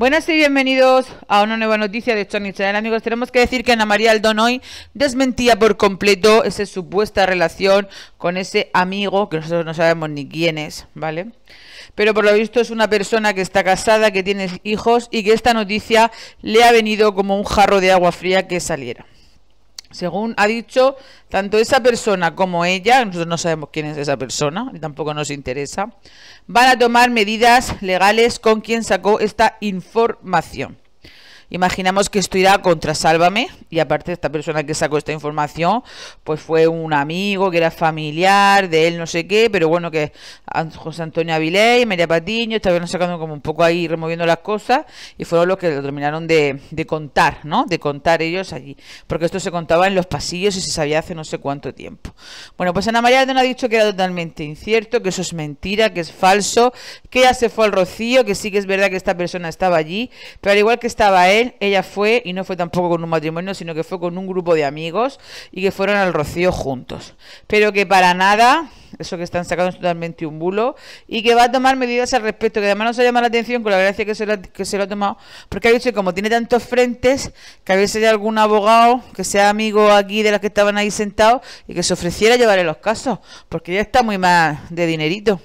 Buenas y bienvenidos a una nueva noticia de Chorny Channel. Amigos, tenemos que decir que Ana María Aldonoy desmentía por completo esa supuesta relación con ese amigo, que nosotros no sabemos ni quién es, ¿vale? Pero por lo visto es una persona que está casada, que tiene hijos y que esta noticia le ha venido como un jarro de agua fría que saliera. Según ha dicho tanto esa persona como ella, nosotros no sabemos quién es esa persona, y tampoco nos interesa, van a tomar medidas legales con quien sacó esta información. Imaginamos que esto irá contra Sálvame y aparte esta persona que sacó esta información pues fue un amigo que era familiar de él no sé qué, pero bueno que José Antonio Avilés y María Patiño estaban sacando como un poco ahí removiendo las cosas y fueron los que lo terminaron de, contar, ¿no? De contar ellos allí, porque esto se contaba en los pasillos y se sabía hace no sé cuánto tiempo. Bueno, pues Ana María no ha dicho que era totalmente incierto, que eso es mentira, que es falso, que ya se fue al Rocío, que sí que es verdad que esta persona estaba allí, pero al igual que estaba él ella fue, y no fue tampoco con un matrimonio, sino que fue con un grupo de amigos y que fueron al Rocío juntos. Pero que para nada, eso que están sacando es totalmente un bulo, y que va a tomar medidas al respecto, que además nos ha llamado la atención con la gracia que se lo, que se lo ha tomado, porque ha dicho que como tiene tantos frentes, que hubiese algún abogado que sea amigo aquí de los que estaban ahí sentados y que se ofreciera a llevarle los casos, porque ya está muy mal de dinerito.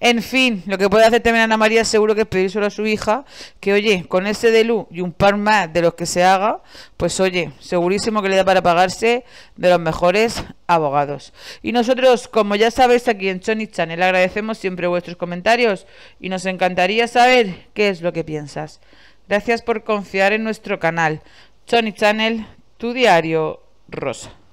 En fin, lo que puede hacer también Ana María seguro que es solo a su hija, que oye, con ese de luz y un par más de los que se haga, pues oye, segurísimo que le da para pagarse de los mejores abogados. Y nosotros, como ya sabéis, aquí en Chony Channel agradecemos siempre vuestros comentarios y nos encantaría saber qué es lo que piensas. Gracias por confiar en nuestro canal. Chony Channel, tu diario rosa.